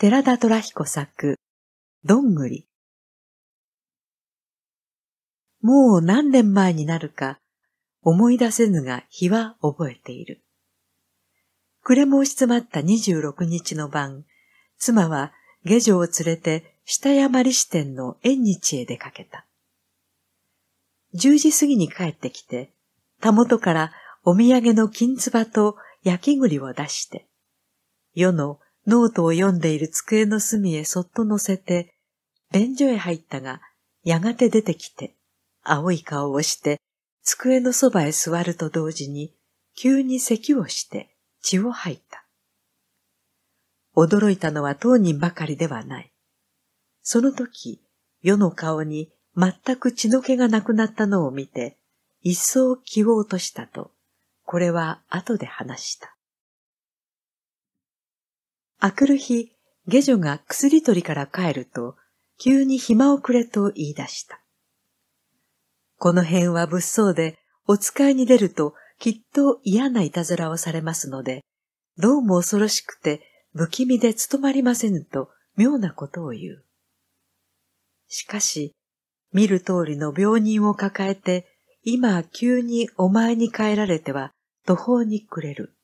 寺田虎彦作、どんぐり。もう何年前になるか、思い出せぬが日は覚えている。暮れ申し詰まった26日の晩、妻は下女を連れて下山利支店の縁日へ出かけた。10時過ぎに帰ってきて、たもとからお土産の金つばと焼き栗を出して、世のノートを読んでいる机の隅へそっと乗せて、便所へ入ったが、やがて出てきて、青い顔をして、机のそばへ座ると同時に、急に咳をして血を吐いた。驚いたのは当人ばかりではない。その時、世の顔に全く血の気がなくなったのを見て、一層気を落としたと、これは後で話した。明くる日、下女が薬取りから帰ると、急に暇をくれと言い出した。この辺は物騒で、お使いに出るときっと嫌ないたずらをされますので、どうも恐ろしくて不気味で務まりませぬと妙なことを言う。しかし、見る通りの病人を抱えて、今急にお前に帰られては途方に暮れる。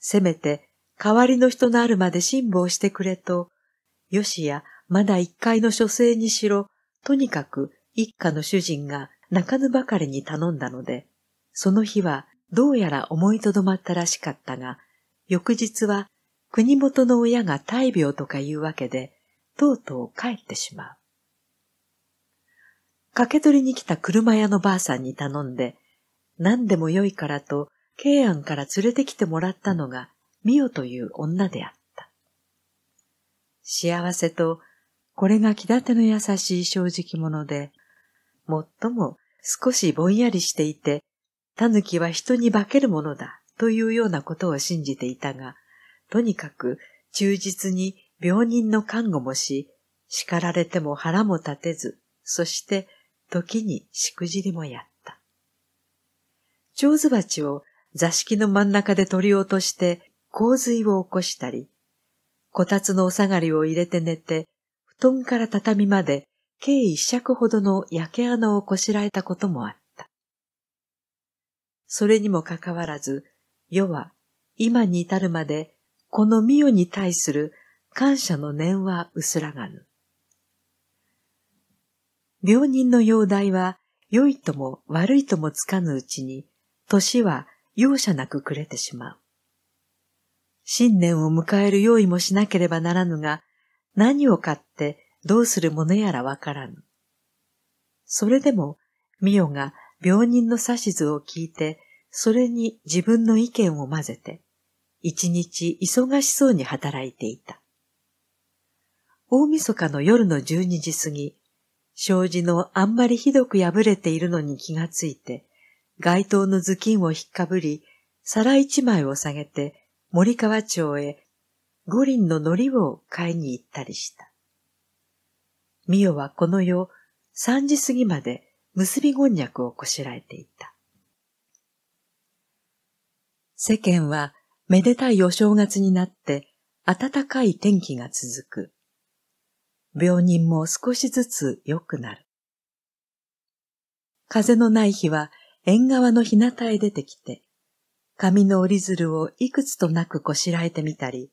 せめて代わりの人のあるまで辛抱してくれと、よしやまだ一階の書生にしろ、とにかく一家の主人が泣かぬばかりに頼んだので、その日はどうやら思いとどまったらしかったが、翌日は国元の親が大病とかいうわけで、とうとう帰ってしまう。駆け取りに来た車屋のばあさんに頼んで、何でもよいからと、慶安から連れてきてもらったのが、ミオという女であった。幸せと、これが気立ての優しい正直者で、最も少しぼんやりしていて、狸は人に化けるものだというようなことを信じていたが、とにかく忠実に病人の看護もし、叱られても腹も立てず、そして時にしくじりもやった。蝶ズバチを座敷の真ん中で取り落として洪水を起こしたり、こたつのお下がりを入れて寝て、布団から畳まで計一尺ほどの焼け穴をこしらえたこともあった。それにもかかわらず、世は今に至るまでこの御世に対する感謝の念は薄らがぬ。病人の容体は良いとも悪いともつかぬうちに、年は容赦なく暮れてしまう。新年を迎える用意もしなければならぬが、何を買ってどうするものやらわからぬ。それでも、ミオが病人の指図を聞いて、それに自分の意見を混ぜて、一日忙しそうに働いていた。大晦日の夜の十二時過ぎ、障子のあんまりひどく破れているのに気がついて、街灯の頭巾を引っかぶり、皿一枚を下げて森川町へ五輪の糊を買いに行ったりした。美代はこの夜、三時過ぎまで結びこんにゃくをこしらえていた。世間はめでたいお正月になって暖かい天気が続く。病人も少しずつ良くなる。風のない日は縁側の日向へ出てきて、髪の折り鶴をいくつとなくこしらえてみたり、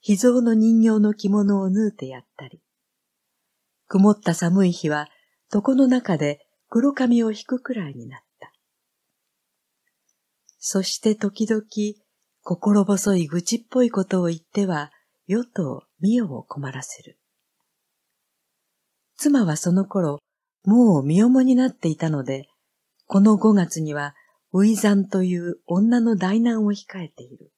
秘蔵の人形の着物を縫うてやったり。曇った寒い日は、床の中で黒髪を引くくらいになった。そして時々、心細い愚痴っぽいことを言っては、与と美代を困らせる。妻はその頃、もう身重になっていたので、この5月にはウイザンという女の大難を控えている。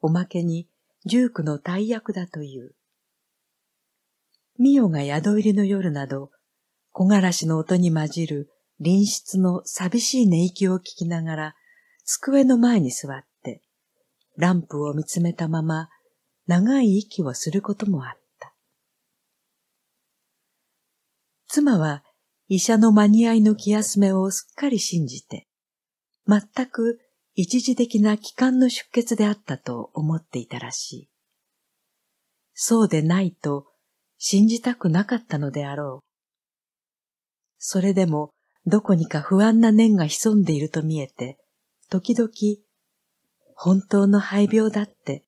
おまけに十九の大役だという。ミヨが宿入りの夜など、木枯らしの音に混じる隣室の寂しい寝息を聞きながら、机の前に座って、ランプを見つめたまま、長い息をすることもあった。妻は医者の間に合いの気休めをすっかり信じて、全く一時的な気管の出血であったと思っていたらしい。そうでないと信じたくなかったのであろう。それでもどこにか不安な念が潜んでいると見えて、時々、本当の肺病だって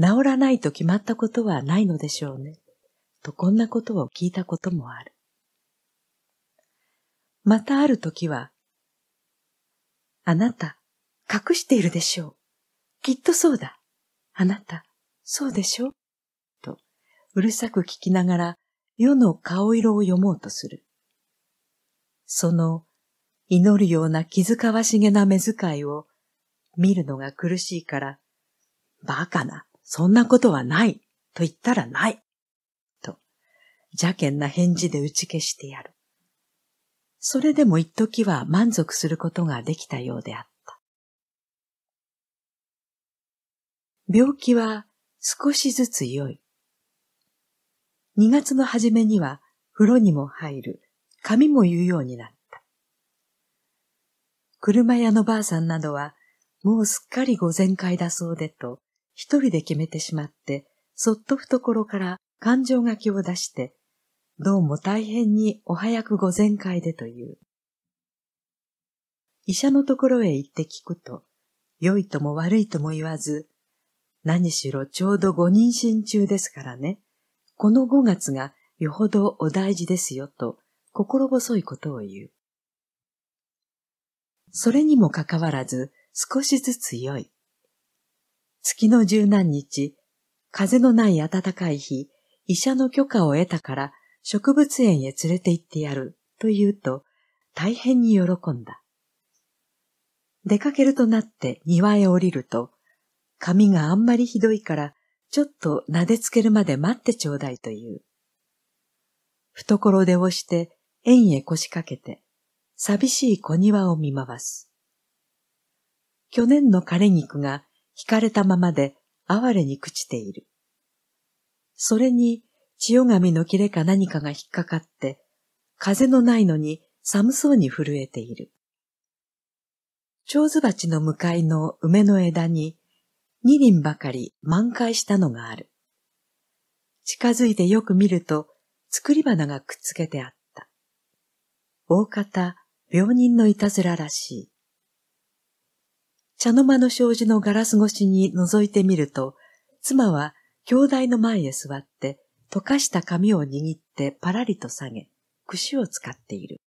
治らないと決まったことはないのでしょうね。とこんなことを聞いたこともある。またある時は、あなた、隠しているでしょう。きっとそうだ。あなた、そうでしょう。と、うるさく聞きながら、世の顔色を読もうとする。その、祈るような気遣わしげな目遣いを、見るのが苦しいから、バカな、そんなことはない、と言ったらない、と、邪険な返事で打ち消してやる。それでも一時は満足することができたようであった。病気は少しずつ良い。2月の初めには風呂にも入る、髪も言うようになった。車屋のばあさんなどは、もうすっかり午前会だそうでと、一人で決めてしまって、そっと懐から感情書きを出して、どうも大変にお早くご全開でという。医者のところへ行って聞くと、良いとも悪いとも言わず、何しろちょうどご妊娠中ですからね、この5月がよほどお大事ですよと心細いことを言う。それにもかかわらず少しずつ良い。月の十何日、風のない暖かい日、医者の許可を得たから植物園へ連れて行ってやると言うと大変に喜んだ。出かけるとなって庭へ降りると、髪があんまりひどいからちょっと撫でつけるまで待ってちょうだいという。懐で押して園へ腰掛けて、寂しい小庭を見回す。去年の枯れ肉が引かれたままで哀れに朽ちている。それに千代紙の切れか何かが引っかかって、風のないのに寒そうに震えている。蝶ズ鉢の向かいの梅の枝に、二輪ばかり満開したのがある。近づいてよく見ると、作り花がくっつけてあった。大方、病人のいたずららしい。茶の間の障子のガラス越しに覗いてみると、妻は兄弟の前へ座って、溶かした紙を握ってパラリと下げ、串を使っている。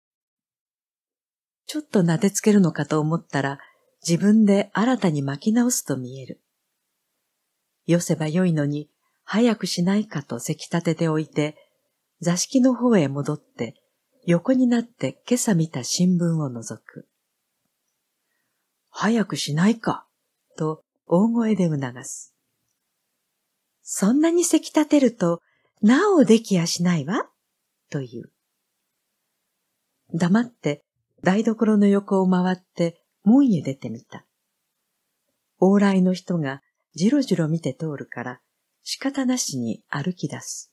ちょっと撫でつけるのかと思ったら、自分で新たに巻き直すと見える。寄せばよいのに、早くしないかとせき立てておいて、座敷の方へ戻って、横になって今朝見た新聞を覗く。早くしないか、と大声で促す。そんなにせき立てるとなおできやしないわ、という。黙って台所の横を回って門へ出てみた。往来の人がじろじろ見て通るから仕方なしに歩き出す。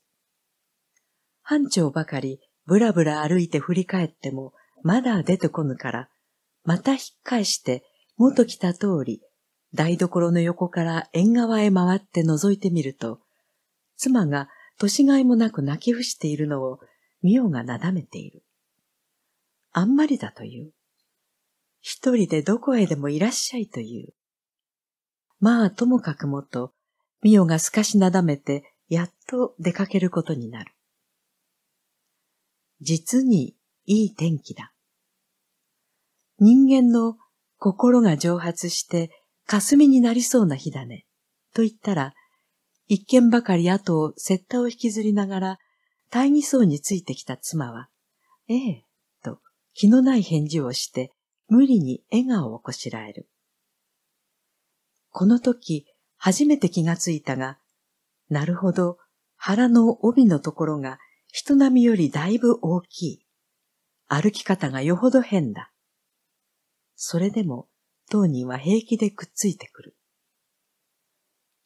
班長ばかりぶらぶら歩いて振り返ってもまだ出てこぬから、また引っ返して元来た通り台所の横から縁側へ回って覗いてみると、妻が年がいもなく泣き伏しているのを、ミオがなだめている。あんまりだという。一人でどこへでもいらっしゃいという。まあ、ともかくもと、ミオがすかしなだめて、やっと出かけることになる。実にいい天気だ。人間の心が蒸発して霞になりそうな日だね、と言ったら、一軒ばかり後を雪駄を引きずりながら、大義そうについてきた妻は、ええ、と気のない返事をして、無理に笑顔をこしらえる。この時、初めて気がついたが、なるほど、腹の帯のところが人並みよりだいぶ大きい。歩き方がよほど変だ。それでも、当人は平気でくっついてくる。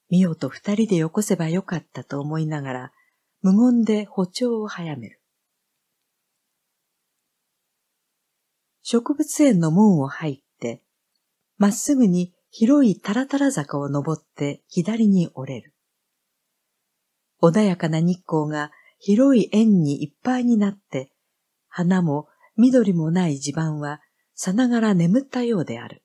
ミオと二人でよこせばよかったと思いながら、無言で歩調を早める。植物園の門を入って、まっすぐに広いタラタラ坂を登って左に折れる。穏やかな日光が広い円にいっぱいになって、花も緑もない地盤はさながら眠ったようである。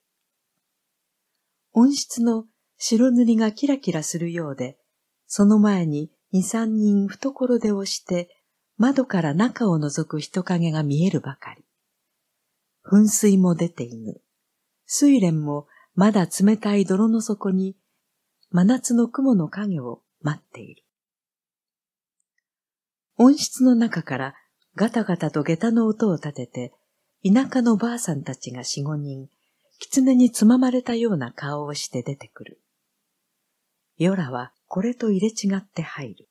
温室の白塗りがキラキラするようで、その前に二三人懐で押して、窓から中を覗く人影が見えるばかり。噴水も出ていぬ。睡蓮もまだ冷たい泥の底に、真夏の雲の影を待っている。温室の中からガタガタと下駄の音を立てて、田舎のばあさんたちが四五人、狐につままれたような顔をして出てくる。ヨラはこれと入れ違って入る。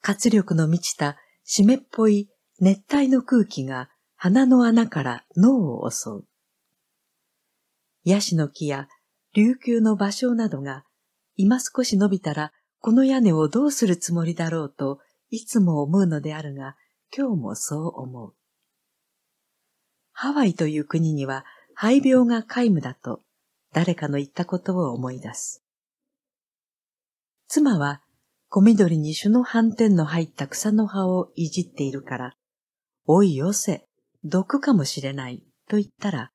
活力の満ちた湿っぽい熱帯の空気が鼻の穴から脳を襲う。ヤシの木や琉球の芭蕉などが今少し伸びたらこの屋根をどうするつもりだろうといつも思うのであるが今日もそう思う。ハワイという国には肺病が皆無だと誰かの言ったことを思い出す。妻は小緑に種の斑点の入った草の葉をいじっているから、おいよせ、毒かもしれないと言ったら、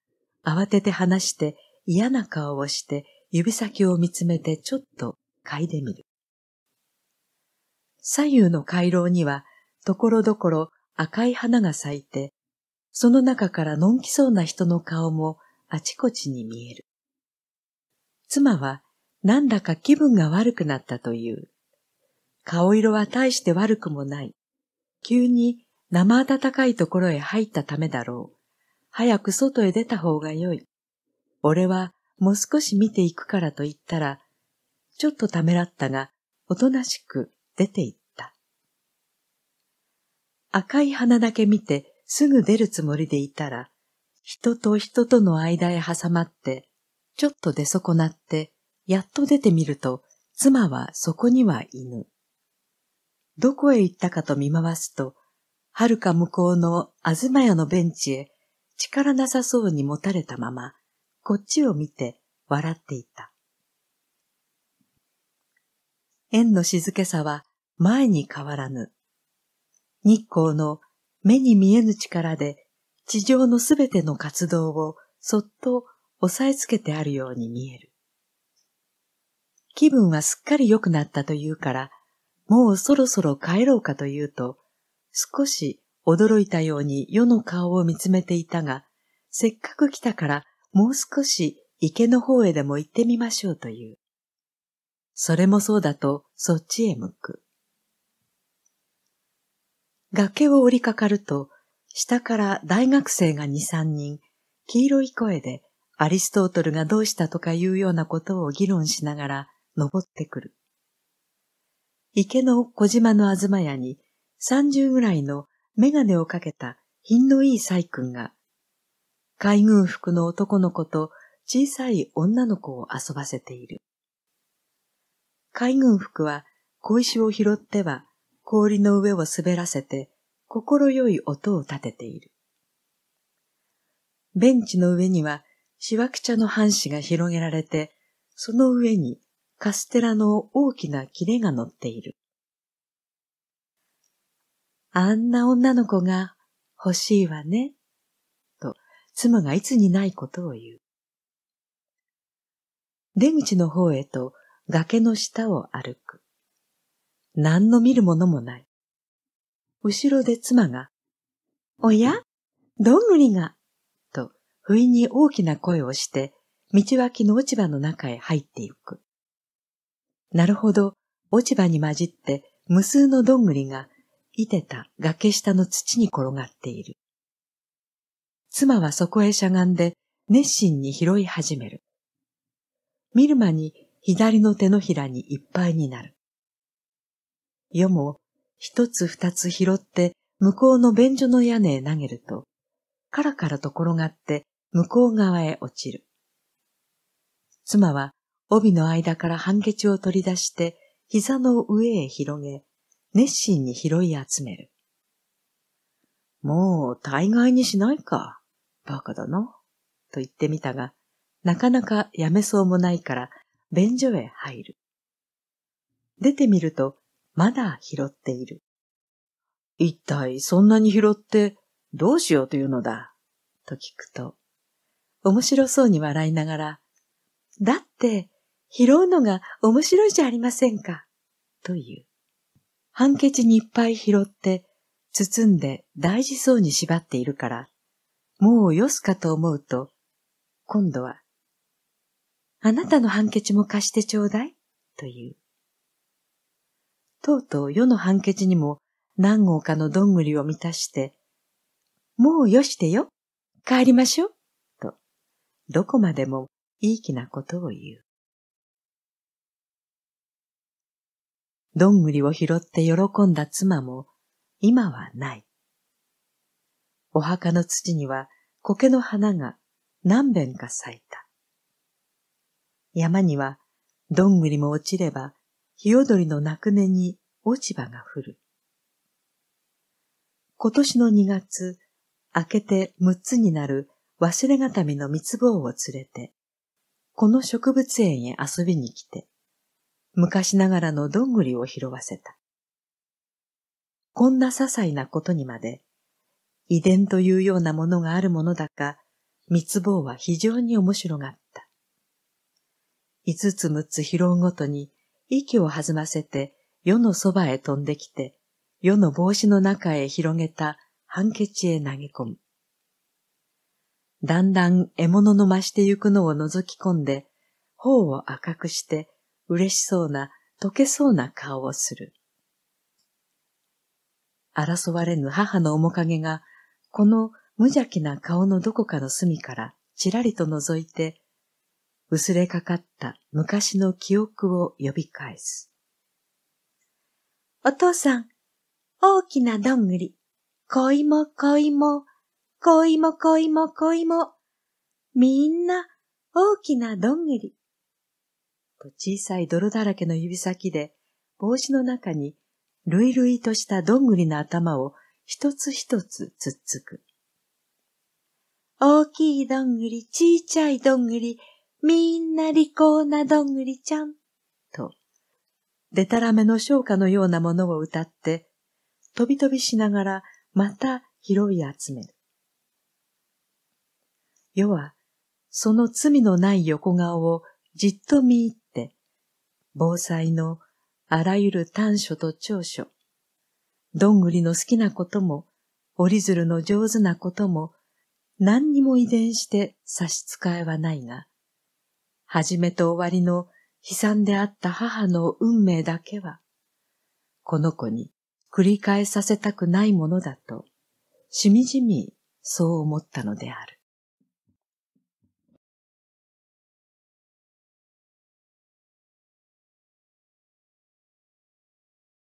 慌てて話して嫌な顔をして指先を見つめてちょっと嗅いでみる。左右の回廊には、ところどころ赤い花が咲いて、その中からのんきそうな人の顔もあちこちに見える。妻はなんだか気分が悪くなったという。顔色は大して悪くもない。急に生暖かいところへ入ったためだろう。早く外へ出た方がよい。俺はもう少し見ていくからと言ったら、ちょっとためらったが、おとなしく出て行った。赤い花だけ見てすぐ出るつもりでいたら、人と人との間へ挟まって、ちょっと出損なって、やっと出てみると、妻はそこには犬。どこへ行ったかと見回すと、はるか向こうの東屋のベンチへ力なさそうに持たれたまま、こっちを見て笑っていた。縁の静けさは前に変わらぬ。日光の目に見えぬ力で地上のすべての活動をそっと押さえつけてあるように見える。気分はすっかり良くなったというから、もうそろそろ帰ろうかというと、少し驚いたように世の顔を見つめていたが、せっかく来たからもう少し池の方へでも行ってみましょうという。それもそうだとそっちへ向く。崖を降りかかると、下から大学生が二三人、黄色い声でアリストートルがどうしたとかいうようなことを議論しながら登ってくる。池の小島の東屋に30ぐらいのメガネをかけた品のいい細君が、海軍服の男の子と小さい女の子を遊ばせている。海軍服は小石を拾っては氷の上を滑らせて心よい音を立てている。ベンチの上にはしわくちゃの半紙が広げられて、その上にカステラの大きな切れが乗っている。あんな女の子が欲しいわね、と妻がいつにないことを言う。出口の方へと崖の下を歩く。何の見るものもない。後ろで妻が、おやどんぐりが不意に大きな声をして、道脇の落ち葉の中へ入っていく。なるほど、落ち葉に混じって無数のどんぐりが、いてた崖下の土に転がっている。妻はそこへしゃがんで熱心に拾い始める。見る間に左の手のひらにいっぱいになる。夜も一つ二つ拾って向こうの便所の屋根へ投げると、カラカラと転がって向こう側へ落ちる。妻は帯の間から半ケチを取り出して膝の上へ広げ、熱心に拾い集める。もう大概にしないか。バカだな。と言ってみたが、なかなかやめそうもないから便所へ入る。出てみると、まだ拾っている。一体そんなに拾ってどうしようというのだ。と聞くと、面白そうに笑いながら、だって拾うのが面白いじゃありませんか、という。ハンケチにいっぱい拾って包んで大事そうに縛っているから、もうよすかと思うと、今度は、あなたのハンケチも貸してちょうだい、という。とうとう世のハンケチにも何号かのどんぐりを満たして、もうよしてよ、帰りましょう。どこまでもいい気なことを言う。どんぐりを拾って喜んだ妻も今はない。お墓の土には苔の花が何遍か咲いた。山にはどんぐりも落ちればヒヨドリのなく根に落ち葉が降る。今年の2月、明けて6つになる忘れがたみの密棒を連れて、この植物園へ遊びに来て、昔ながらのどんぐりを拾わせた。こんな些細なことにまで、遺伝というようなものがあるものだか、密謀は非常に面白がった。五つ六つ拾うごとに、息を弾ませて、世のそばへ飛んできて、世の帽子の中へ広げたハンケチへ投げ込む。だんだん獲物の増してゆくのを覗き込んで、頬を赤くして、嬉しそうな、溶けそうな顔をする。争われぬ母の面影が、この無邪気な顔のどこかの隅からちらりと覗いて、薄れかかった昔の記憶を呼び返す。お父さん、大きなどんぐり、小芋小芋、恋も恋も恋も、みんな大きなどんぐり。と小さい泥だらけの指先で帽子の中にルイルイとしたどんぐりの頭を一つ一つつっつく。大きいどんぐり、ちいちゃいどんぐり、みんな利口などんぐりちゃん。と、でたらめの昇華のようなものを歌って、とびとびしながらまた拾い集める。世は、その罪のない横顔をじっと見入って、防災のあらゆる短所と長所、どんぐりの好きなことも、折り鶴の上手なことも、何にも遺伝して差し支えはないが、はじめと終わりの悲惨であった母の運命だけは、この子に繰り返させたくないものだと、しみじみそう思ったのである。